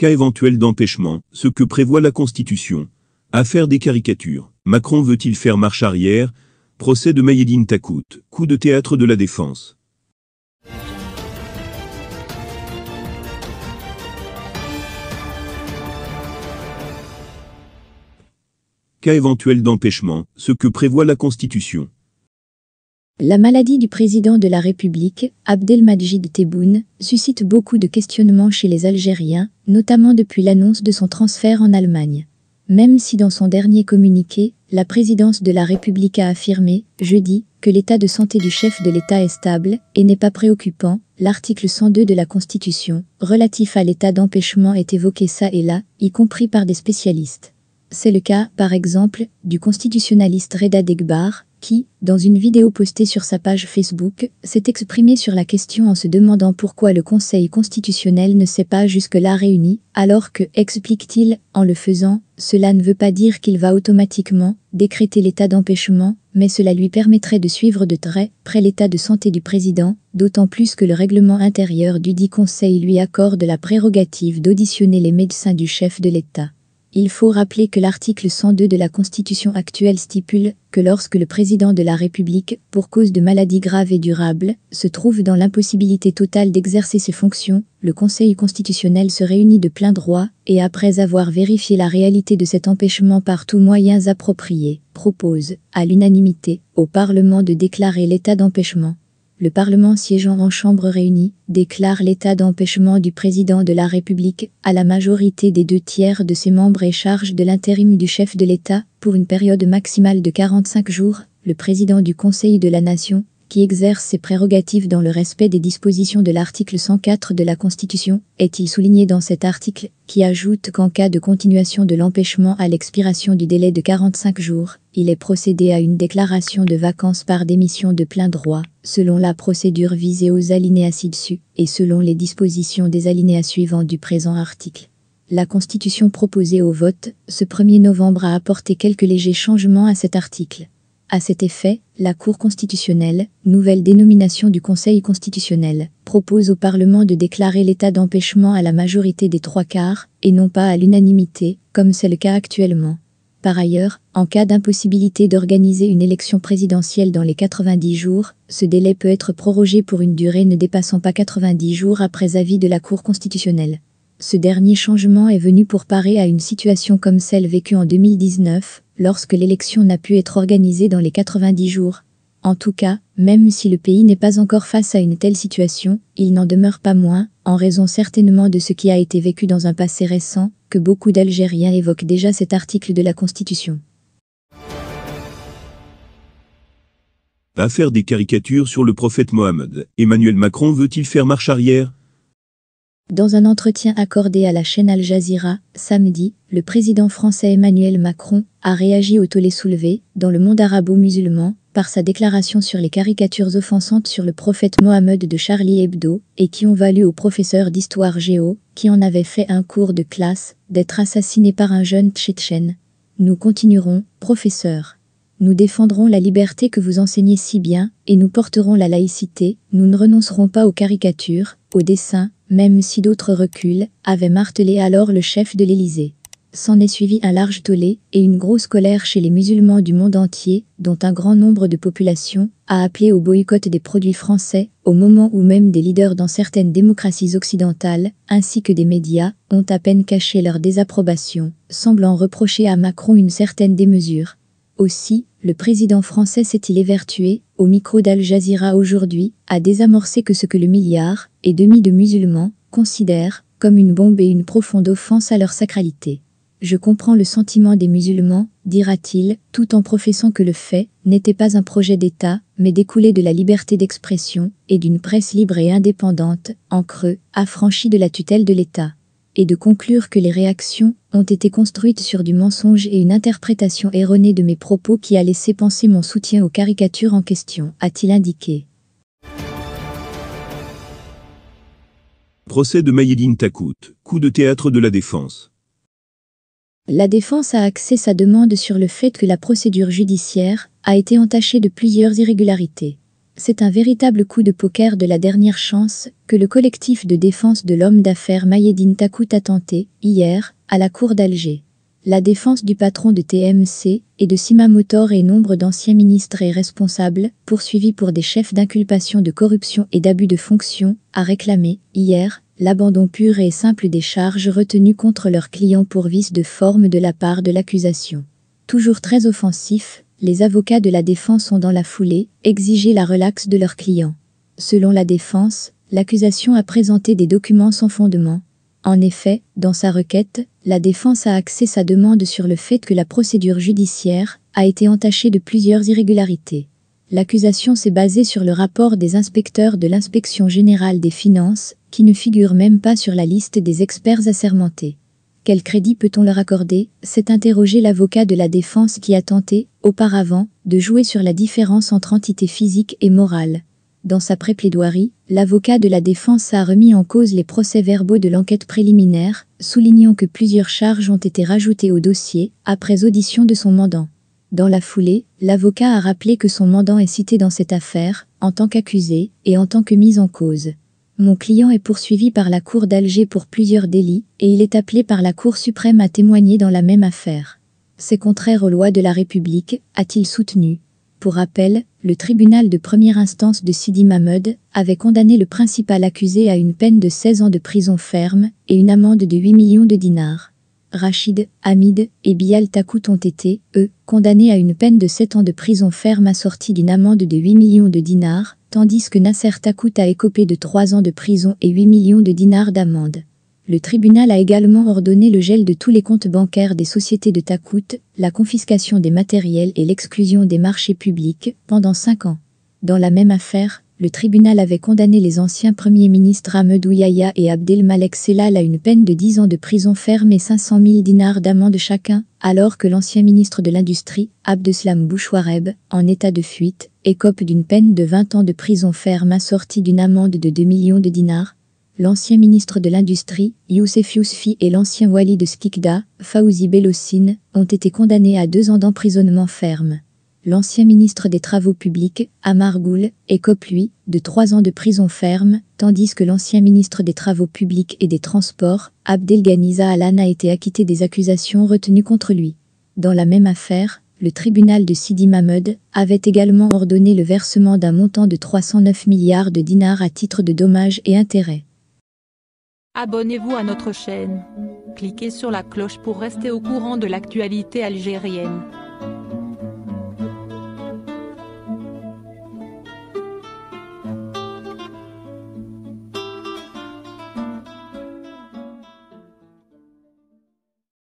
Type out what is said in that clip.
cas éventuel d'empêchement, ce que prévoit la Constitution. Affaire des caricatures. Macron veut-il faire marche arrière Procès de Mayedine Takout, coup de théâtre de la défense. Cas éventuel d'empêchement, ce que prévoit la Constitution. La maladie du président de la République, Abdelmajid Tebboune, suscite beaucoup de questionnements chez les Algériens, notamment depuis l'annonce de son transfert en Allemagne. Même si dans son dernier communiqué, la présidence de la République a affirmé, jeudi, que l'état de santé du chef de l'État est stable et n'est pas préoccupant, l'article 102 de la Constitution, relatif à l'état d'empêchement est évoqué ça et là, y compris par des spécialistes. C'est le cas, par exemple, du constitutionnaliste Reda Degbar, qui, dans une vidéo postée sur sa page Facebook, s'est exprimé sur la question en se demandant pourquoi le Conseil constitutionnel ne s'est pas jusque-là réuni, alors que, explique-t-il, en le faisant, cela ne veut pas dire qu'il va automatiquement décréter l'état d'empêchement, mais cela lui permettrait de suivre de très près l'état de santé du président, d'autant plus que le règlement intérieur du dit Conseil lui accorde la prérogative d'auditionner les médecins du chef de l'État. Il faut rappeler que l'article 102 de la Constitution actuelle stipule que lorsque le président de la République, pour cause de maladie grave et durable, se trouve dans l'impossibilité totale d'exercer ses fonctions, le Conseil constitutionnel se réunit de plein droit et après avoir vérifié la réalité de cet empêchement par tous moyens appropriés, propose, à l'unanimité, au Parlement de déclarer l'état d'empêchement le Parlement siégeant en chambre réunie déclare l'état d'empêchement du président de la République à la majorité des deux tiers de ses membres et charge de l'intérim du chef de l'État pour une période maximale de 45 jours, le président du Conseil de la Nation qui exerce ses prérogatives dans le respect des dispositions de l'article 104 de la Constitution, est-il souligné dans cet article, qui ajoute qu'en cas de continuation de l'empêchement à l'expiration du délai de 45 jours, il est procédé à une déclaration de vacances par démission de plein droit, selon la procédure visée aux alinéas ci-dessus, et selon les dispositions des alinéas suivants du présent article la Constitution proposée au vote ce 1er novembre a apporté quelques légers changements à cet article. À cet effet, la Cour constitutionnelle, nouvelle dénomination du Conseil constitutionnel, propose au Parlement de déclarer l'état d'empêchement à la majorité des trois quarts, et non pas à l'unanimité, comme c'est le cas actuellement. Par ailleurs, en cas d'impossibilité d'organiser une élection présidentielle dans les 90 jours, ce délai peut être prorogé pour une durée ne dépassant pas 90 jours après avis de la Cour constitutionnelle. Ce dernier changement est venu pour parer à une situation comme celle vécue en 2019, lorsque l'élection n'a pu être organisée dans les 90 jours. En tout cas, même si le pays n'est pas encore face à une telle situation, il n'en demeure pas moins, en raison certainement de ce qui a été vécu dans un passé récent, que beaucoup d'Algériens évoquent déjà cet article de la Constitution. Affaire des caricatures sur le prophète Mohamed, Emmanuel Macron veut-il faire marche arrière dans un entretien accordé à la chaîne Al Jazeera, samedi, le président français Emmanuel Macron a réagi au tollé soulevé, dans le monde arabo-musulman, par sa déclaration sur les caricatures offensantes sur le prophète Mohammed de Charlie Hebdo, et qui ont valu au professeur d'histoire géo, qui en avait fait un cours de classe, d'être assassiné par un jeune tchétchène. Nous continuerons, professeur. Nous défendrons la liberté que vous enseignez si bien, et nous porterons la laïcité, nous ne renoncerons pas aux caricatures, aux dessins, même si d'autres reculent, avait martelé alors le chef de l'Élysée. S'en est suivi un large tollé et une grosse colère chez les musulmans du monde entier, dont un grand nombre de populations a appelé au boycott des produits français, au moment où même des leaders dans certaines démocraties occidentales, ainsi que des médias, ont à peine caché leur désapprobation, semblant reprocher à Macron une certaine démesure, aussi, le président français s'est-il évertué, au micro d'Al Jazeera aujourd'hui, à désamorcer que ce que le milliard et demi de musulmans considèrent comme une bombe et une profonde offense à leur sacralité. Je comprends le sentiment des musulmans, dira-t-il, tout en professant que le fait n'était pas un projet d'État, mais découlé de la liberté d'expression et d'une presse libre et indépendante, en creux, affranchie de la tutelle de l'État et de conclure que les réactions ont été construites sur du mensonge et une interprétation erronée de mes propos qui a laissé penser mon soutien aux caricatures en question, a-t-il indiqué. Procès de Mayedine Takout, coup de théâtre de la défense. La défense a axé sa demande sur le fait que la procédure judiciaire a été entachée de plusieurs irrégularités c'est un véritable coup de poker de la dernière chance que le collectif de défense de l'homme d'affaires Mayedine Takout a tenté, hier, à la cour d'Alger. La défense du patron de TMC et de Sima Motor et nombre d'anciens ministres et responsables, poursuivis pour des chefs d'inculpation de corruption et d'abus de fonction, a réclamé, hier, l'abandon pur et simple des charges retenues contre leurs clients pour vice de forme de la part de l'accusation. Toujours très offensif, les avocats de la défense ont dans la foulée exigé la relaxe de leurs clients. Selon la défense, l'accusation a présenté des documents sans fondement. En effet, dans sa requête, la défense a axé sa demande sur le fait que la procédure judiciaire a été entachée de plusieurs irrégularités. L'accusation s'est basée sur le rapport des inspecteurs de l'inspection générale des finances, qui ne figure même pas sur la liste des experts assermentés. Quel crédit peut-on leur accorder s'est interrogé l'avocat de la défense qui a tenté, auparavant, de jouer sur la différence entre entité physique et morale. Dans sa préplaidoirie, l'avocat de la défense a remis en cause les procès-verbaux de l'enquête préliminaire, soulignant que plusieurs charges ont été rajoutées au dossier après audition de son mandant. Dans la foulée, l'avocat a rappelé que son mandant est cité dans cette affaire, en tant qu'accusé et en tant que mise en cause. Mon client est poursuivi par la Cour d'Alger pour plusieurs délits et il est appelé par la Cour suprême à témoigner dans la même affaire. C'est contraire aux lois de la République, a-t-il soutenu. Pour rappel, le tribunal de première instance de Sidi Mahmoud avait condamné le principal accusé à une peine de 16 ans de prison ferme et une amende de 8 millions de dinars. Rachid, Hamid et Bial Takout ont été, eux, condamnés à une peine de 7 ans de prison ferme assortie d'une amende de 8 millions de dinars tandis que Nasser Takout a écopé de 3 ans de prison et 8 millions de dinars d'amende. Le tribunal a également ordonné le gel de tous les comptes bancaires des sociétés de Takout, la confiscation des matériels et l'exclusion des marchés publics pendant 5 ans. Dans la même affaire, le tribunal avait condamné les anciens premiers ministres Ahmed Yahya et Abdelmalek Selal à une peine de 10 ans de prison ferme et 500 000 dinars d'amende chacun, alors que l'ancien ministre de l'Industrie, Abdeslam Bouchouareb, en état de fuite, écope d'une peine de 20 ans de prison ferme assortie d'une amende de 2 millions de dinars. L'ancien ministre de l'Industrie, Youssef Yousfi et l'ancien wali de Skikda, Fawzi Belossine, ont été condamnés à deux ans d'emprisonnement ferme. L'ancien ministre des Travaux publics, Amar Goul, écope, lui, de trois ans de prison ferme, tandis que l'ancien ministre des Travaux publics et des Transports, Abdelganiza Alan, a été acquitté des accusations retenues contre lui. Dans la même affaire, le tribunal de Sidi Mahmoud avait également ordonné le versement d'un montant de 309 milliards de dinars à titre de dommages et intérêts. Abonnez-vous à notre chaîne. Cliquez sur la cloche pour rester au courant de l'actualité algérienne.